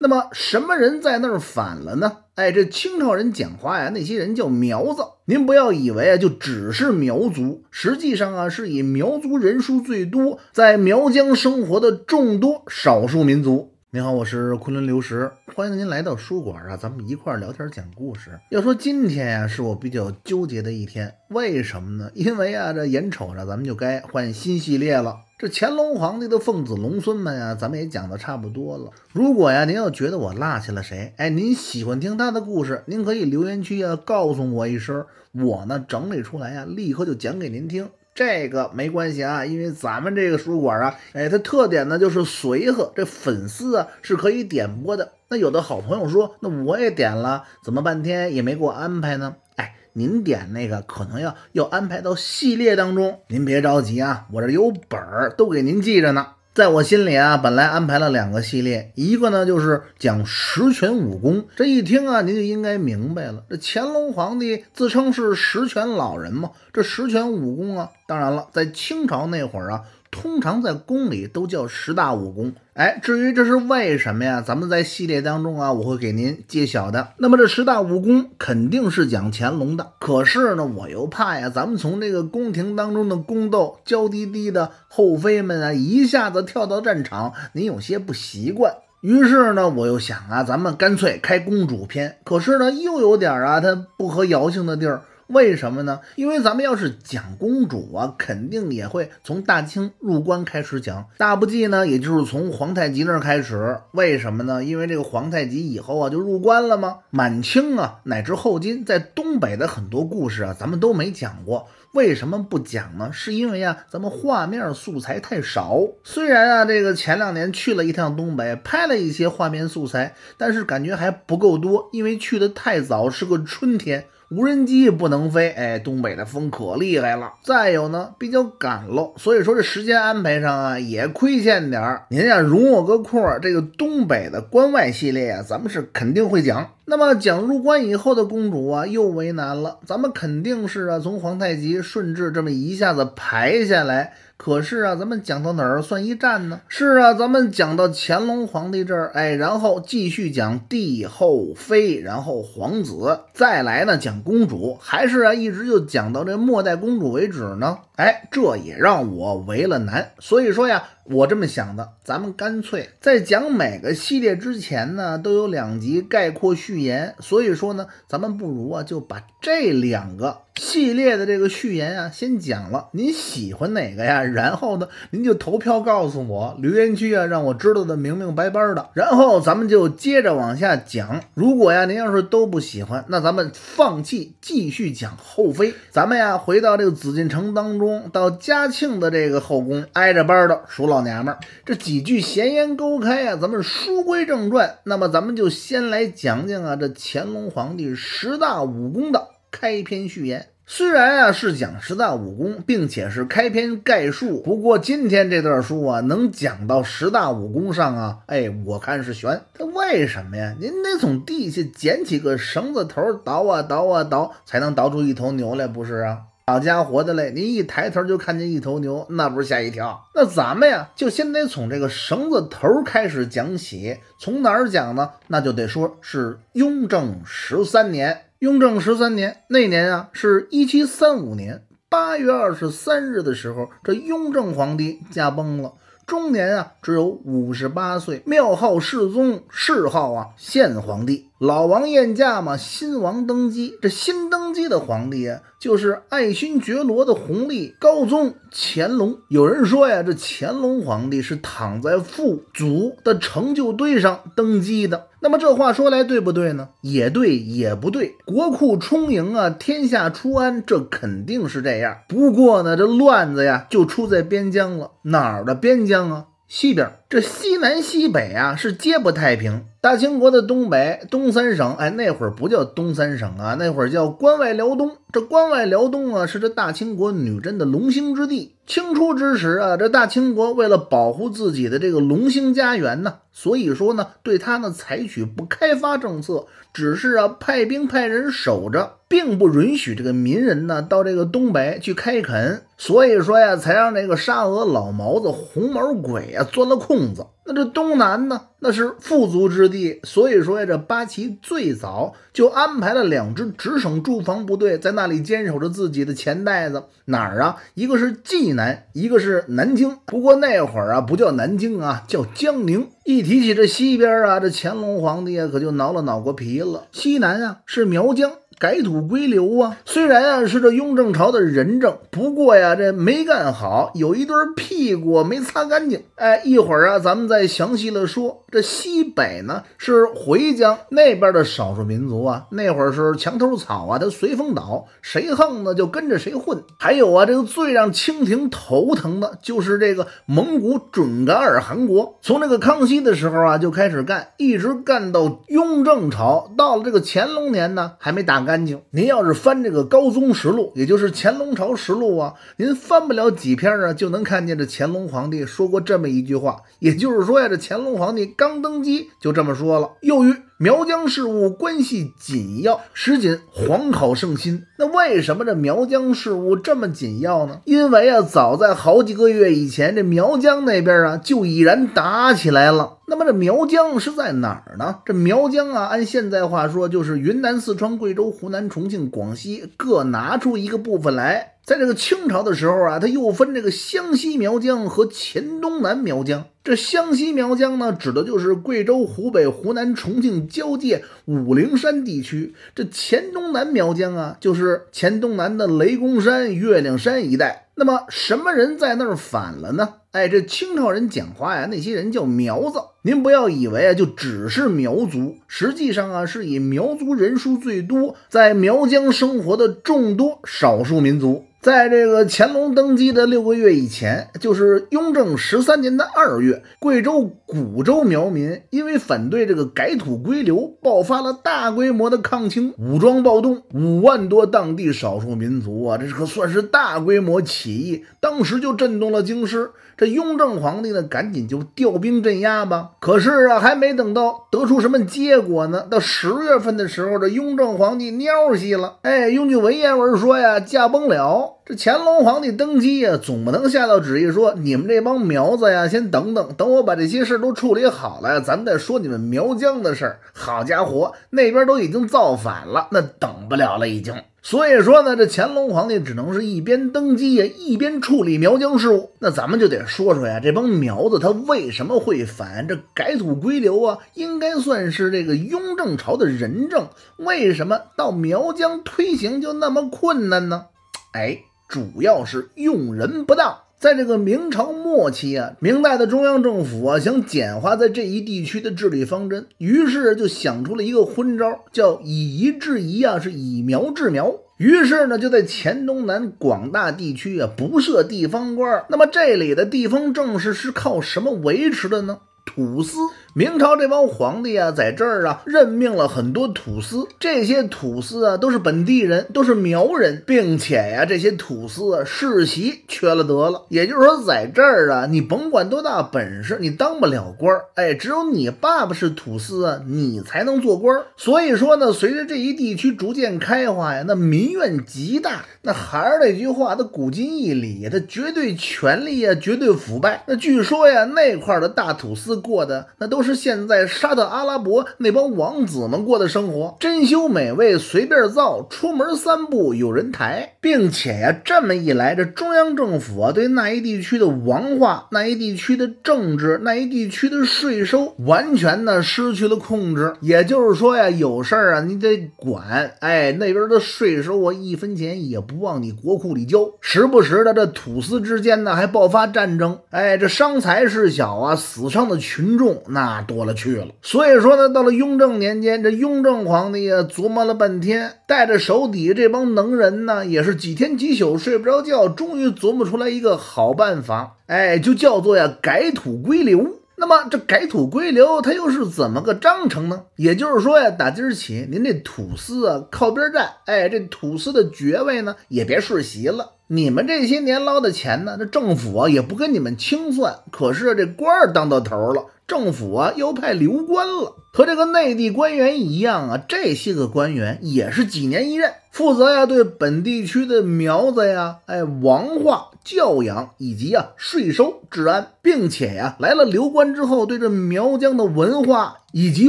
那么什么人在那儿反了呢？哎，这清朝人讲话呀，那些人叫苗子。您不要以为啊，就只是苗族，实际上啊，是以苗族人数最多，在苗疆生活的众多少数民族。您好，我是昆仑刘石，欢迎您来到书馆啊，咱们一块儿聊天讲故事。要说今天呀，是我比较纠结的一天，为什么呢？因为啊，这眼瞅着咱们就该换新系列了。这乾隆皇帝的奉子龙孙们呀，咱们也讲得差不多了。如果呀您要觉得我落下了谁，哎，您喜欢听他的故事，您可以留言区啊告诉我一声，我呢整理出来呀，立刻就讲给您听。这个没关系啊，因为咱们这个书馆啊，哎，它特点呢就是随和，这粉丝啊是可以点播的。那有的好朋友说，那我也点了，怎么半天也没给我安排呢？哎。您点那个可能要要安排到系列当中，您别着急啊，我这有本儿都给您记着呢。在我心里啊，本来安排了两个系列，一个呢就是讲十全武功。这一听啊，您就应该明白了。这乾隆皇帝自称是十全老人嘛，这十全武功啊，当然了，在清朝那会儿啊。通常在宫里都叫十大武功，哎，至于这是为什么呀？咱们在系列当中啊，我会给您揭晓的。那么这十大武功肯定是讲乾隆的，可是呢，我又怕呀，咱们从这个宫廷当中的宫斗，娇滴滴的后妃们啊，一下子跳到战场，您有些不习惯。于是呢，我又想啊，咱们干脆开公主篇，可是呢，又有点啊，它不合姚姓的地儿。为什么呢？因为咱们要是讲公主啊，肯定也会从大清入关开始讲。大不济呢，也就是从皇太极那儿开始。为什么呢？因为这个皇太极以后啊，就入关了吗？满清啊，乃至后金，在东北的很多故事啊，咱们都没讲过。为什么不讲呢？是因为啊，咱们画面素材太少。虽然啊，这个前两年去了一趟东北，拍了一些画面素材，但是感觉还不够多。因为去的太早，是个春天。无人机不能飞，哎，东北的风可厉害了。再有呢，比较赶喽，所以说这时间安排上啊也亏欠点儿。您呀，容我个空儿，这个东北的关外系列啊，咱们是肯定会讲。那么讲入关以后的公主啊，又为难了。咱们肯定是啊，从皇太极、顺治这么一下子排下来。可是啊，咱们讲到哪儿算一站呢？是啊，咱们讲到乾隆皇帝这儿，哎，然后继续讲帝后妃，然后皇子，再来呢讲公主，还是啊一直就讲到这末代公主为止呢？哎，这也让我为了难。所以说呀，我这么想的，咱们干脆在讲每个系列之前呢，都有两集概括序言。所以说呢，咱们不如啊就把这两个。系列的这个序言啊，先讲了您喜欢哪个呀？然后呢，您就投票告诉我，留言区啊，让我知道的明明白白的。然后咱们就接着往下讲。如果呀，您要是都不喜欢，那咱们放弃，继续讲后妃。咱们呀，回到这个紫禁城当中，到嘉庆的这个后宫，挨着班的数老娘们。这几句闲言勾开啊，咱们书归正传。那么咱们就先来讲讲啊，这乾隆皇帝十大武功的。开篇序言虽然啊是讲十大武功，并且是开篇概述，不过今天这段书啊能讲到十大武功上啊，哎，我看是悬。它为什么呀？您得从地下捡起个绳子头，倒啊倒啊倒，才能倒出一头牛来，不是啊？好家伙的嘞！您一抬头就看见一头牛，那不是吓一跳？那咱们呀就先得从这个绳子头开始讲起，从哪儿讲呢？那就得说是雍正十三年。雍正十三年，那年啊，是一七三五年八月二十三日的时候，这雍正皇帝驾崩了，终年啊只有五十八岁，庙号世宗，谥号啊宪皇帝。老王宴驾嘛，新王登基，这新登基的皇帝啊，就是爱新觉罗的弘历，高宗乾隆。有人说呀，这乾隆皇帝是躺在父祖的成就堆上登基的。那么这话说来对不对呢？也对，也不对。国库充盈啊，天下初安，这肯定是这样。不过呢，这乱子呀，就出在边疆了。哪儿的边疆啊？西边这西南西北啊是皆不太平。大清国的东北东三省，哎，那会儿不叫东三省啊，那会儿叫关外辽东。这关外辽东啊，是这大清国女真的龙兴之地。清初之时啊，这大清国为了保护自己的这个龙兴家园呢，所以说呢，对他呢采取不开发政策，只是啊派兵派人守着。并不允许这个民人呢到这个东北去开垦，所以说呀，才让这个沙俄老毛子、红毛鬼啊钻了空子。那这东南呢，那是富足之地，所以说呀，这八旗最早就安排了两支直省驻防部队在那里坚守着自己的钱袋子。哪儿啊？一个是济南，一个是南京。不过那会儿啊，不叫南京啊，叫江宁。一提起这西边啊，这乾隆皇帝呀，可就挠了挠过皮了。西南啊，是苗疆。改土归流啊，虽然啊是这雍正朝的仁政，不过呀这没干好，有一堆屁股没擦干净。哎，一会儿啊咱们再详细的说。这西北呢是回疆那边的少数民族啊，那会儿是墙头草啊，它随风倒，谁横呢就跟着谁混。还有啊，这个最让清廷头疼的就是这个蒙古准噶尔汗国，从这个康熙的时候啊就开始干，一直干到雍正朝，到了这个乾隆年呢还没打。干净。您要是翻这个《高宗实录》，也就是《乾隆朝实录》啊，您翻不了几篇啊，就能看见这乾隆皇帝说过这么一句话。也就是说呀，这乾隆皇帝刚登基就这么说了：“又于苗疆事务关系紧要，时谨皇考圣心。”那为什么这苗疆事务这么紧要呢？因为啊，早在好几个月以前，这苗疆那边啊就已然打起来了。那么这苗疆是在哪儿呢？这苗疆啊，按现在话说，就是云南、四川、贵州、湖南、重庆、广西各拿出一个部分来。在这个清朝的时候啊，它又分这个湘西苗疆和黔东南苗疆。这湘西苗疆呢，指的就是贵州、湖北、湖南、重庆交界武陵山地区。这黔东南苗疆啊，就是黔东南的雷公山、月亮山一带。那么什么人在那儿反了呢？哎，这清朝人讲话呀，那些人叫苗子。您不要以为啊，就只是苗族，实际上啊，是以苗族人数最多，在苗疆生活的众多少数民族。在这个乾隆登基的六个月以前，就是雍正十三年的二月，贵州古州苗民因为反对这个改土归流，爆发了大规模的抗清武装暴动，五万多当地少数民族啊，这可算是大规模起义，当时就震动了京师。这雍正皇帝呢，赶紧就调兵镇压吧。可是啊，还没等到得出什么结果呢，到十月份的时候，这雍正皇帝尿息了，哎，用句文言文说呀，驾崩了。这乾隆皇帝登基呀，总不能下道旨意说：“你们这帮苗子呀，先等等，等我把这些事都处理好了，咱们再说你们苗疆的事。”好家伙，那边都已经造反了，那等不了了，已经。所以说呢，这乾隆皇帝只能是一边登基呀，一边处理苗疆事务。那咱们就得说说呀，这帮苗子他为什么会反？这改土归流啊，应该算是这个雍正朝的仁政，为什么到苗疆推行就那么困难呢？哎。主要是用人不当，在这个明朝末期啊，明代的中央政府啊，想简化在这一地区的治理方针，于是就想出了一个昏招，叫以夷制夷啊，是以苗治苗。于是呢，就在黔东南广大地区啊，不设地方官。那么，这里的地方政事是靠什么维持的呢？土司，明朝这帮皇帝啊，在这儿啊任命了很多土司，这些土司啊都是本地人，都是苗人，并且呀，这些土司啊世袭缺了得了，也就是说，在这儿啊，你甭管多大本事，你当不了官儿，哎，只有你爸爸是土司啊，你才能做官儿。所以说呢，随着这一地区逐渐开化呀，那民怨极大。那还是那句话，他古今义理他绝对权力呀，绝对腐败。那据说呀，那块儿的大土司。过的那都是现在沙特阿拉伯那帮王子们过的生活，珍馐美味随便造，出门三步有人抬，并且呀，这么一来，这中央政府啊，对那一地区的文化、那一地区的政治、那一地区的税收，完全呢失去了控制。也就是说呀，有事儿啊，你得管，哎，那边的税收我一分钱也不往你国库里交，时不时的这土司之间呢还爆发战争，哎，这伤财事小啊，死伤的。群众那多了去了，所以说呢，到了雍正年间，这雍正皇帝呀琢磨了半天，带着手底下这帮能人呢，也是几天几宿睡不着觉，终于琢磨出来一个好办法，哎，就叫做呀改土归流。那么这改土归流，它又是怎么个章程呢？也就是说呀，打今儿起，您这土司啊靠边站，哎，这土司的爵位呢也别世袭了。你们这些年捞的钱呢？那政府啊也不跟你们清算。可是这官儿当到头了，政府啊又派刘官了。和这个内地官员一样啊，这些个官员也是几年一任，负责呀对本地区的苗子呀，哎，王化教养以及啊税收治安，并且呀来了刘官之后，对这苗疆的文化以及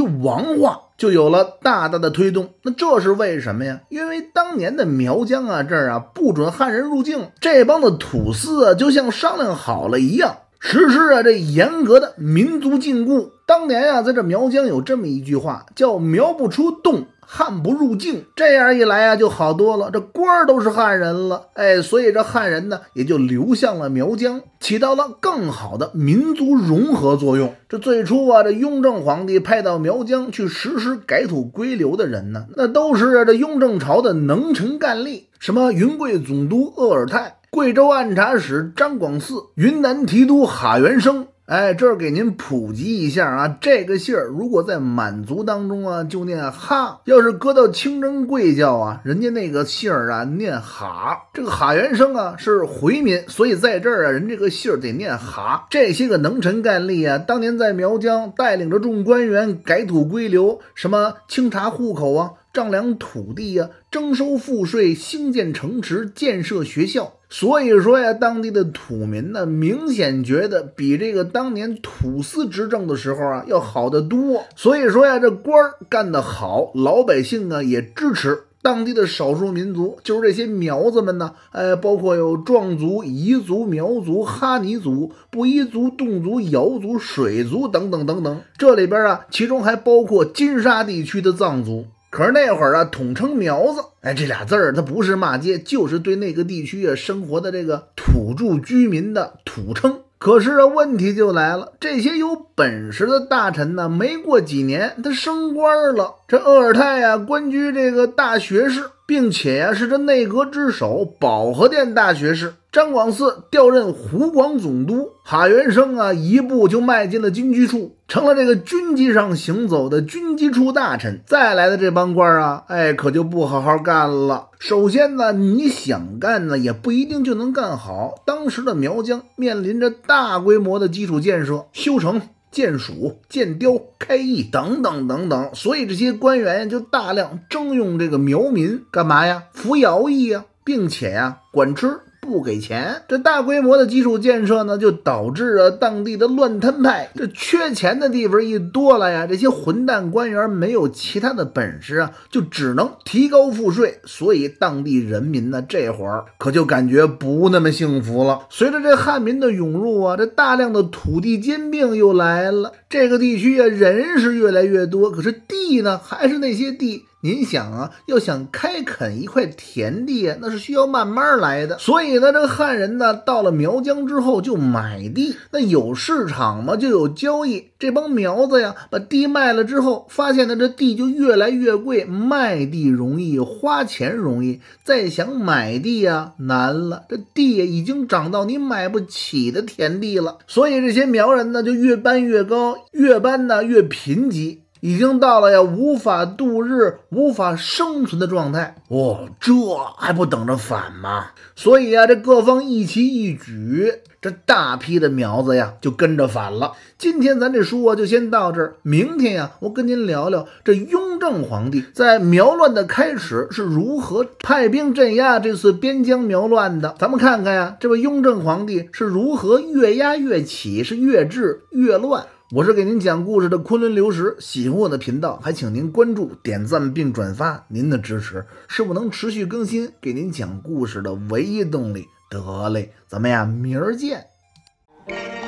王化。就有了大大的推动，那这是为什么呀？因为当年的苗疆啊，这儿啊不准汉人入境，这帮子土司啊就像商量好了一样，实施啊这严格的民族禁锢。当年啊，在这苗疆有这么一句话，叫“苗不出洞”。汉不入境，这样一来啊就好多了。这官儿都是汉人了，哎，所以这汉人呢也就流向了苗疆，起到了更好的民族融合作用。这最初啊，这雍正皇帝派到苗疆去实施改土归流的人呢，那都是这雍正朝的能臣干吏，什么云贵总督鄂尔泰、贵州按察使张广嗣、云南提督哈元生。哎，这儿给您普及一下啊，这个姓儿如果在满族当中啊，就念哈；要是搁到清真贵教啊，人家那个姓儿啊念哈。这个哈原生啊是回民，所以在这儿啊，人这个姓儿得念哈。这些个能臣干吏啊，当年在苗疆带领着众官员改土归流，什么清查户口啊。丈量土地啊，征收赋税，兴建城池，建设学校。所以说呀，当地的土民呢，明显觉得比这个当年土司执政的时候啊要好得多。所以说呀，这官儿干得好，老百姓呢也支持。当地的少数民族就是这些苗子们呢，哎，包括有壮族、彝族、苗族、哈尼族、布依族、侗族、瑶族、水族等等等等。这里边啊，其中还包括金沙地区的藏族。可是那会儿啊，统称苗子，哎，这俩字儿它不是骂街，就是对那个地区啊生活的这个土著居民的土称。可是啊，问题就来了，这些有本事的大臣呢，没过几年他升官了，这鄂尔泰啊，官居这个大学士。并且呀，是这内阁之首保和殿大学士张广嗣调任湖广总督，哈元生啊，一步就迈进了军机处，成了这个军机上行走的军机处大臣。再来的这帮官啊，哎，可就不好好干了。首先呢，你想干呢，也不一定就能干好。当时的苗疆面临着大规模的基础建设，修城。建署、建雕、开邑等等等等，所以这些官员就大量征用这个苗民干嘛呀？服徭役呀，并且呀，管吃不给钱，这大规模的基础建设呢，就导致了当地的乱摊派。这缺钱的地方一多了呀，这些混蛋官员没有其他的本事啊，就只能提高赋税。所以当地人民呢，这会儿可就感觉不那么幸福了。随着这汉民的涌入啊，这大量的土地兼并又来了。这个地区啊，人是越来越多，可是地呢，还是那些地。您想啊，要想开垦一块田地，那是需要慢慢来的。所以呢，这个汉人呢，到了苗疆之后就买地。那有市场嘛，就有交易。这帮苗子呀，把地卖了之后，发现呢，这地就越来越贵。卖地容易，花钱容易，再想买地啊，难了。这地已经涨到你买不起的田地了。所以这些苗人呢，就越搬越高，越搬呢越贫瘠。已经到了呀无法度日、无法生存的状态哦，这还不等着反吗？所以呀，这各方一齐一举，这大批的苗子呀就跟着反了。今天咱这书啊就先到这儿，明天呀我跟您聊聊这雍正皇帝在苗乱的开始是如何派兵镇压这次边疆苗乱的。咱们看看呀，这位雍正皇帝是如何越压越起，是越治越乱。我是给您讲故事的昆仑流石，喜欢我的频道，还请您关注、点赞并转发。您的支持是我能持续更新给您讲故事的唯一动力。得嘞，咱们呀，明儿见。